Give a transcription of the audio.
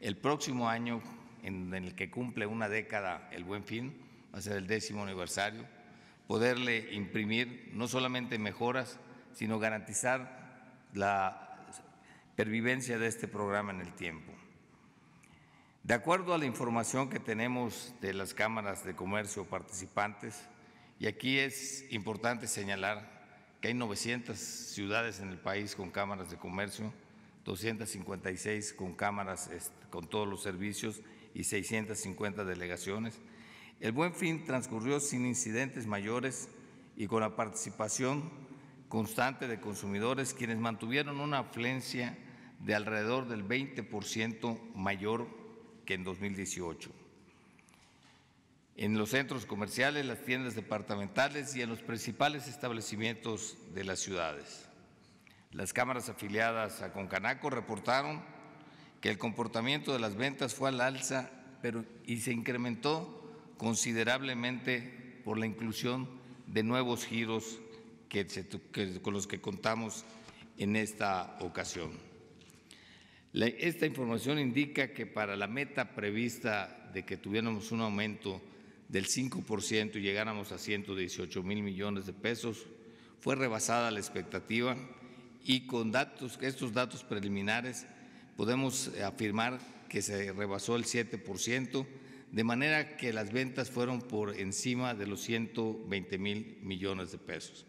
el próximo año en el que cumple una década el buen fin, va a ser el décimo aniversario, poderle imprimir no solamente mejoras, sino garantizar la pervivencia de este programa en el tiempo. De acuerdo a la información que tenemos de las cámaras de comercio participantes, y aquí es importante señalar que hay 900 ciudades en el país con cámaras de comercio, 256 con cámaras con todos los servicios y 650 delegaciones. El buen fin transcurrió sin incidentes mayores y con la participación constante de consumidores, quienes mantuvieron una afluencia de alrededor del 20% mayor que en 2018. En los centros comerciales, las tiendas departamentales y en los principales establecimientos de las ciudades. Las cámaras afiliadas a Concanaco reportaron que el comportamiento de las ventas fue al alza pero, y se incrementó considerablemente por la inclusión de nuevos giros que con los que contamos en esta ocasión. esta información indica que para la meta prevista de que tuviéramos un aumento del 5% y llegáramos a 118 mil millones de pesos, fue rebasada la expectativa y con estos datos preliminares podemos afirmar que se rebasó el 7 de manera que las ventas fueron por encima de los 120 mil millones de pesos.